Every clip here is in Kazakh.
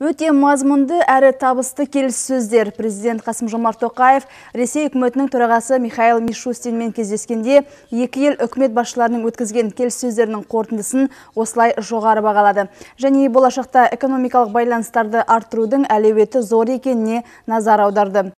Өте мазмұнды әрі табысты келіссөздер президент Қасым Жомарт Тоқаев Ресей үкіметінің төрағасы Михаил Мишустинмен кездескенде екі ел үкімет басшыларының өткізген келіссөздерінің қорытындысын осылай жоғары бағалады. Және болашақта экономикалық байланыстарды арттырудың әлеуеті зор екеніне назар аударды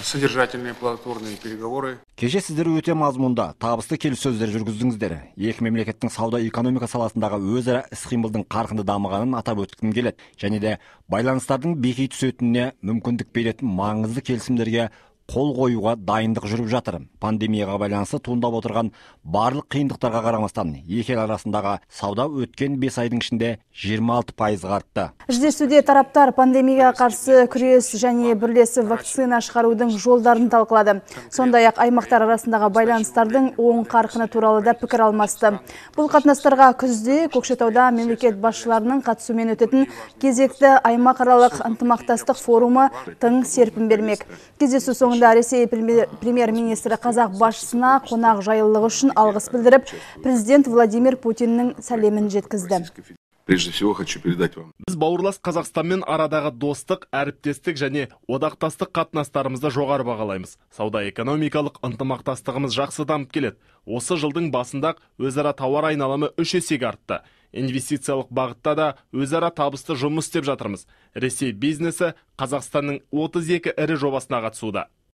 содержательные плодотворные переговоры кеше сіздер өте мазмұнды табысты келіссөздер жүргіздіңіздер екі мемлекеттің сауда экономика саласындағы өзара іс қимылдың қарқынды дамығанын атап өткім келеді және де байланыстардың беки түсетініне мүмкіндік беретін маңызды келісімдерге қол қоюға дайындық жүріп жатыр пандемияға байланысты туындап отырған барлық қиындықтарға қарамастан екі ел арасындағы сауда өткен бес айдың ішінде 26 пайызға артты жүздесуде тараптар пандемияға қарсы күрес және бірлесіп вакцина шығарудың жолдарын талқылады сондай ақ аймақтар арасындағы байланыстардың оң қарқыны туралы да пікір алмасты бұл қатынастарға күзде көкшетауда мемлекет басшыларының қатысуымен өтетін кезекті аймақаралық ынтымақтастық форумы тың серпін бермек кездесу соңында жиында ресей премьер-министрі қазақ басшысына қонақ жайлылығы үшін алғыс білдіріп, президент Владимир Путиннің сәлемін жеткізді. Прежде всего хочу передать вам. Біз бауырлас Қазақстанмен арадағы достық, әріптестік және одақтастық қатынастарымызды жоғары бағалаймыз. Сауда экономикалық ынтымақтастығымыз жақсы дамып келеді. Осы жылдың басында өзара тауар айналымы үш есеге артты. Инвестициялық бағытта да өзара табысты жұмыс істеп жатырмыз. Ресей бизнесі Қазақстанның 32 ірі жобасына қатысуда.